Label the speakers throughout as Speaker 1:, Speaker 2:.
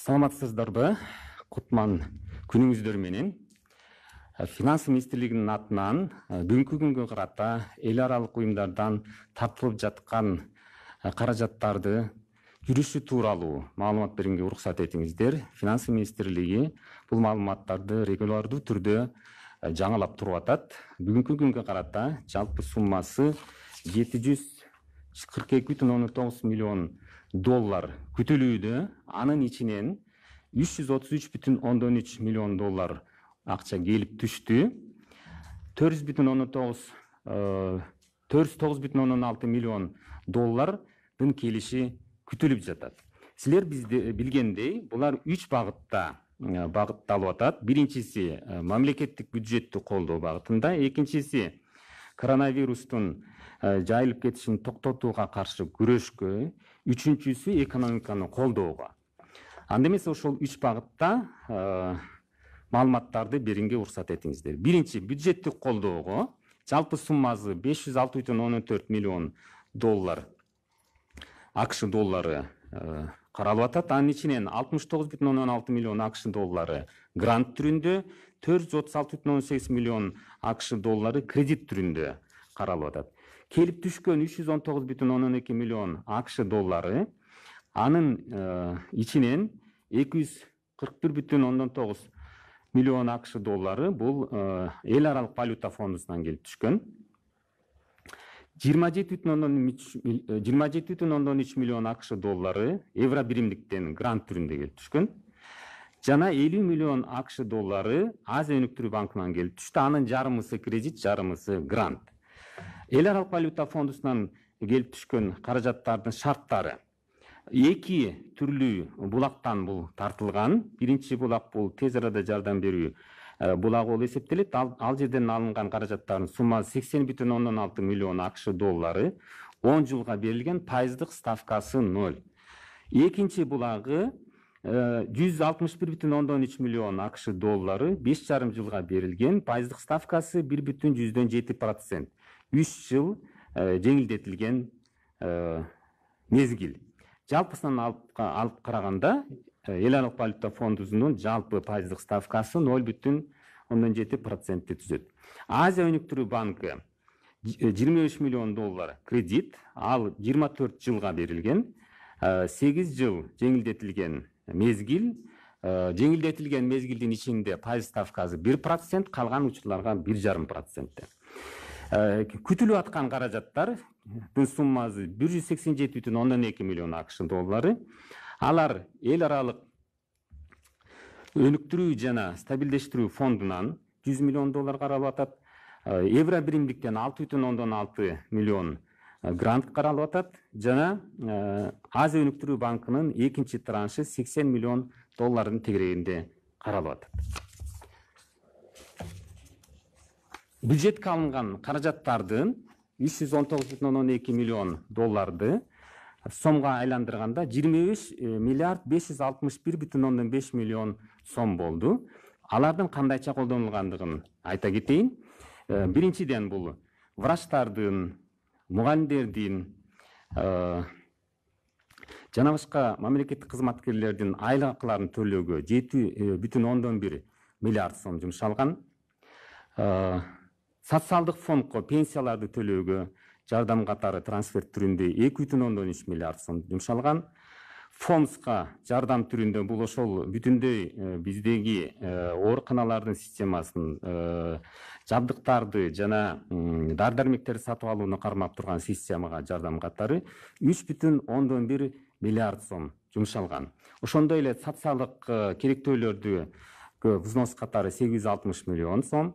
Speaker 1: саламатсыздарбы құтман құтман менен ә, финанс министрлігінің атынан ә, бүгінгі күнге қарата ел аралық ұйымдардан тартылып жатқан ә, қаражаттарды жүрүшү тууралуу маалымат бергенге уруксат этиңиздер финанс министрлиги бул маалыматтарды регулярды түрдө жаңылап туруп атат бүгүнкү күнгө карата жалпы суммасы жети жүз кырк эки бүтүн ондон тогуз миллион доллар күтүлүүдө анын ичинен үч жүз отуз миллион доллар акча келип түштү төрт жүз бүтүн ондон тогуз э, төрт жүз тогуз бүтүн ондон алты миллион доллардын келиши күтүлүп жатат силер билгендей булар үч багытта э, багытталып атат биринчиси э, мамлекеттик бюджетти колдоо багытында экинчиси коронавирустун Э, жайылып кетишин токтотууга каршы күрөшкө үчүнчүсү экономиканы колдоого анда эмесе ошол үч багытта э, маалыматтарды ұрсат уруксат этиңиздер биринчи бюджеттик колдоого жалпы суммасы беш жүз алты бүтүн төрт миллион доллар акш доллары э, каралып атат анын ичинен алтымыш тогуз бүтүн алты миллион акш доллары грант түрүндө төрт жүз отуз алты бүтүн сегиз миллион акш доллары кредит түрүндө каралып атат келіп түшкөн 319 жүз он бүтүн эки миллион акш доллары анын э, ичинен эки жүз кырк бир бүтүн тогуз миллион акш доллары бул эл аралык валюта фондусунан келип түшкөн жыйырма жети бүтүн э, жыйырма жети бүтүн үч миллион акш доллары евро биримдиктен грант түрүндө келип түшкөн жана элүү миллион акш доллары азия өнүктүрүү банкынан келип түштү анын жарымысы кредит жарымысы грант ел аралық валюта фондусунан келіп түшкөн қаражаттардың шарттары екі түрлі бұлақтан бұл тартылған, бірінші бұлақ бұл тез арада жардам беру э, бұлағы болуп есептеледі ал, жерден алынған қаражаттардың суммасы сексен бүтүн ондон алты миллион акш доллары он жылға берілген пайыздық ставкасы ноль екінші бұлағы э, жүз алтымыш бир миллион акш доллары беш жарым жылға берилген пайыздык ставкасы бир бүтүн процент үш жыл e, жеңілдетілген e, мезгіл жалпысынан алып, алып қарағанда e, еларалық валюта фондының жалпы пайыздық ставкасы нөл бүтін оннан жеті процентті түзеді азия өнүктүрүү банкі 23 миллион доллар кредит ал 24 жылға берілген 8 жыл жеңілдетілген мезгіл жеңілдетілген мезгілдің ішінде пайыз ставкасы 1 процент қалған учурларга бир жарым процентте күтүлүп аткан каражаттар суммасы бир жүз сексен жети бүтүн эки миллион акш доллары алар эл аралық өнүктүрүү жана стабилдештирүү фондунан жүз миллион доллар каралып атат э, евро биримдиктен алты бүтүн ондон алты миллион э, грант каралып атат жана э, азия өнүктүрүү банкынын экинчи траншы сексен миллион доллардын тегерегинде каралып атат Бюджет қалынған қаражаттардың үч жүз миллион долларды сомго айландырганда жыйырма э, миллиард беш жүз алтымыш бир миллион сом болду алардын кандайча колдонулгандыгын айта кетейин э, биринчиден бул врачтардын мугалимдердин э, жана башка мамлекеттик кызматкерлердин айлык акыларын төлөөгө жети бүтүн ондон бир миллиард сом жумшалган социалдык фондко пенсияларды төлөөгө жардам катары трансферт түрүндө эки миллиард сом жумшалган фонска жардам түрүндө бул ошол бүтүндөй э, биздеги э, ооруканалардын системасын э, жабдыктарды жана дары дармектерди сатып алууну кармап турган системага жардам катары үч бүтүн ондон миллиард сом жумшалган ошондой эле социалдык керектөөлөрдү взнос катары сегиз миллион сом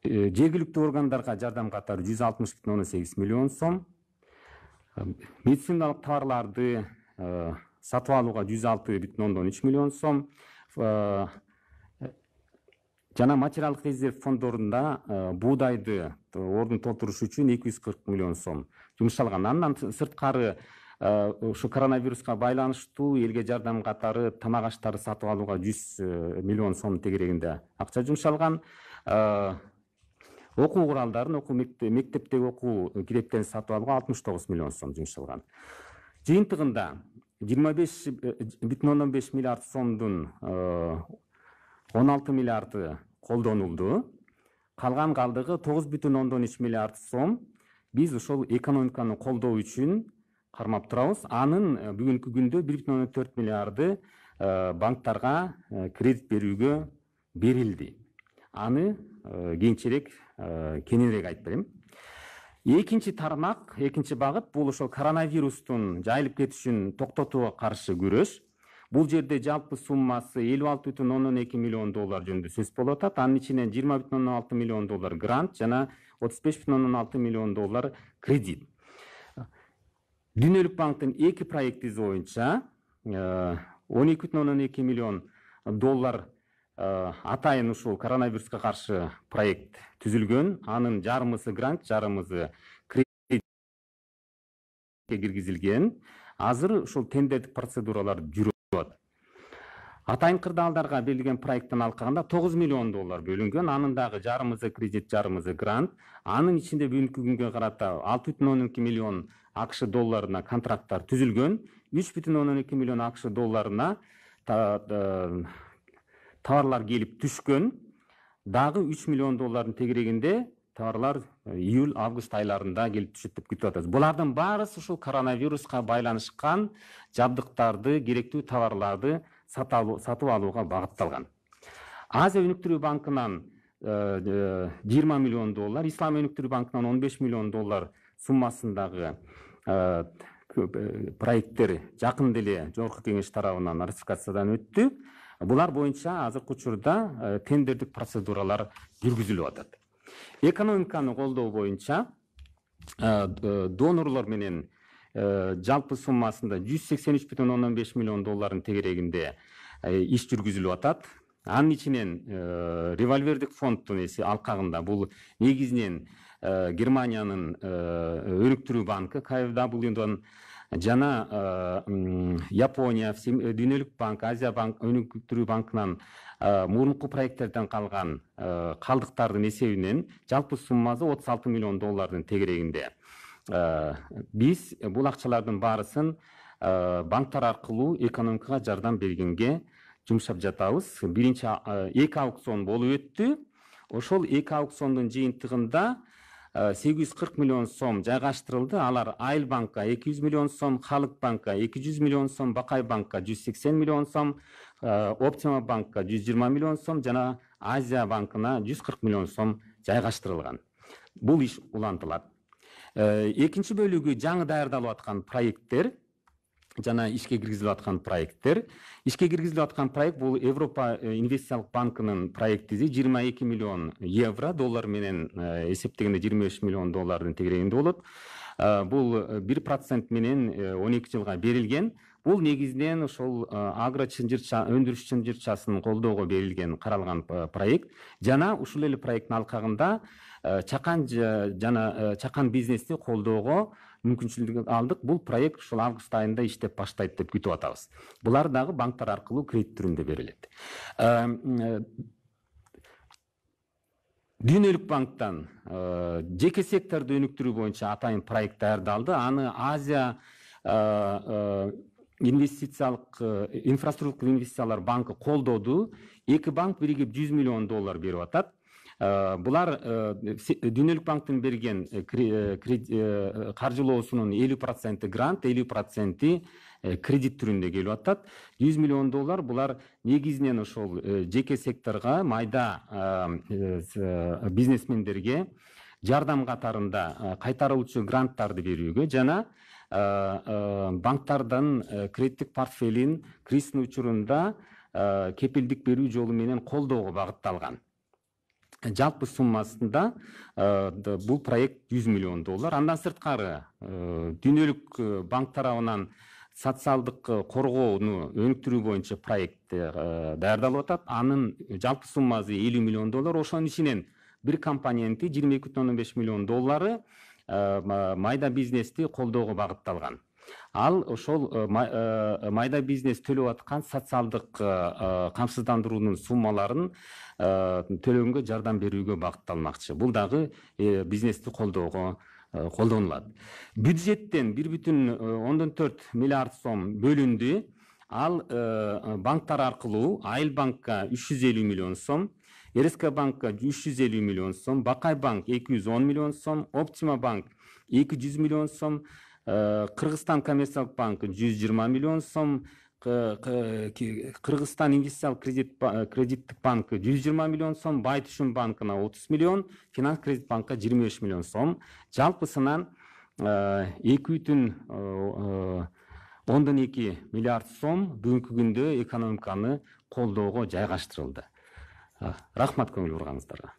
Speaker 1: Э, жергиликтүү органдарга жардам катары жүз алтымыш бүтүн ондон сегиз миллион сом э, медициналык товарларды э, сатып алууга жүз алты бүтүн ондон үч миллион сом жана материалдык резерв фонддорунда буудайды ордун толтуруш үчүн эки жүз кырк миллион сом жумшалган андан сырткары ушу коронавируска байланыштуу элге жардам катары тамак аштарды сатып алууга жүз миллион сом тегерегинде акча жумшалган Оқу куралдарын оқу мектептегі оқу китептерин сатып алууга 69 миллион сом жұмсалған жыйынтыгында 255 миллиард сомдун 16 миллиарды колдонулду қалған қалдығы тогуз миллиард сом біз ошол экономиканы қолдау үчүн қармап турабыз анын бүгүнкү күндө бир миллиарды банктарға кредит беруге берілді. аны кийинчерээк кененірек айтып беремін екінші тармақ екінші бағыт бұл ошол коронавирустун жайылып кетишин токтотууга каршы күрөш бул жерде жалпы суммасы элүү алты бүтүн ондон эки миллион доллар жөнүндө сөз болуп атат анын ичинен жыйырма бүтүн ондон алты миллион доллар грант жана отуз беш бүтүн ондон алты миллион доллар кредит дүйнөлүк банктын эки проектиси боюнча он эки бүтүн ондон эки миллион доллар Э, атайын ұшыл коронавируска қаршы проект түзүлгөн анын жарымысы грант жарымысы кредитке киргизилген азыр ушул тендердик процедуралар жүрүп атат Атайын қырдалдарға берилген проекттен алкаганда тогуз миллион доллар бөлүнгөн анын дагы жарымызы кредит жарымысы грант анын ичинде бүгүнкү күнгө карата алты миллион акш долларына контракттар түзүлгөн үч бүтүн миллион акш долларына э, товарлар келіп түскен дағы 3 миллион доллардың тегерегінде товарлар э, июль август айларында келіп деп күтіп жатырмыз бұлардың барысы ұшыл коронавирусқа байланышқан жабдықтарды керекті товарларды сатып алуға бағытталған азия өнүктүрүү банкынан 20 э, э, миллион доллар ислам өнүктүрүү банкынан 15 миллион доллар суммасындагы проекттер жақын эле жогорку кеңеш тарабынан ратификациядан өттү Бұлар бойынша, азыркы учурда э, тендердик процедуралар жүргүзүлүп атат экономиканы колдоо боюнча э, донорлор менен э, жалпы суммасында жүз сексен үч бүтүн беш миллион доллардын тегерегинде иш жүргүзүлүп атат анын ичинен револьвердик фонддун эси алкагында бул негизинен германиянын өнүктүрүү банкы дан жана э, япония э, дүйнөлүк банк азия банк өнүктүрүү банкынан э, мурунку проекттерден калган калдыктардын эсебинен жалпы суммасы отуз алты миллион доллардын тегерегинде биз бул акчалардын баарысын банктар аркылуу экономикага жардам бергенге жумшап жатабыз биринчи эки аукцион болуп өттү ошол эки аукциондун жыйынтыгында 840 э, жүз миллион сом жайгаштырылды алар Айл банкка 200 жүз миллион сом Халық банкка 200 жүз миллион сом бакай банкка жүз сексен миллион сом э, оптима банкка жүз миллион сом жана азия банкына 140 миллион сом жайгаштырылган бул иш улантылат экинчи бөлүгү жаңы даярдалып аткан проекттер жана ишке киргизилип аткан проекттер ишке киргизилип аткан проект бул европа инвестициялык банкынын проектиси жыйырма эки миллион евро доллар менен эсептегенде жыйырма беш миллион доллардын тегерегинде болот бул бир процент менен он эки жылга берилген бул негизинен ошол агро чынжырча өндүрүш чынжырчасын колдоого берилген каралган проект жана ушул эле проекттин алкагында чакан жана чакан бизнести колдоого мүмкіншілігін алдық бұл проект ушул август айында иштеп баштайт деп күтіп атабыз Бұлар дағы банктар арқылы кредит түрінде берилет дүйнөлүк банктан жеке секторду өнүктүрүү боюнча атайын проект даярдалды аны азия инвестициялык инфраструктура инвестициялар банкы колдоду Екі банк биригип 100 миллион доллар берип атат Э, бұлар э, дүниелік банктің берген э, қаржылоусының элүү проценти грант элүү проценти кредит түрінде келіп атат жүз миллион доллар бұлар негізінен ошол жеке секторға майда бизнесмендерге жардам катарында қайтарылушы гранттарды беруге жана банктардан кредиттік портфелін кризистин учурунда кепілдік берүү жолу менен колдоого бағытталған жалпы суммасында ә, э, бұл проект 100 миллион доллар андан сырткары ә, э, дүйнөлүк э, банк тарабынан социалдык коргоону өнүктүрүү боюнча проектті даярдалып атат анын жалпы суммасы элүү миллион доллар ошонун ичинен бир компоненти жыйырма эки бүтүн беш миллион доллары майда бизнести колдоого багытталган ал ошол э, э, майда бизнес төлөп аткан социалдык камсыздандыруунун э, суммаларын төлөнгө жардам берүүгө багытталмакчы бул дагы бизнести колдоого колдонулат бюджеттен бир бүтүн ондон төрт миллиард сом бөлүндү ал банктар аркылуу айыл банкка үч жүз элүү миллион сом рск банкка үч жүз элүү миллион сом бакай банк эки жүз он миллион сом оптима банк эки жүз миллион сом қырғызстан э, коммерциялық банкі 120 миллион сом қырғызстан инвестициялық кредит э, кредиттік банкі жүз миллион сом Байтүшін банкына 30 миллион финанс кредит банка 23 миллион сом жалпысынан э, эки бүтүн ондон миллиард сом бүгінгі күндө экономиканы қолдауға жайгаштырылды рахмат көңіл бурганыңыздарга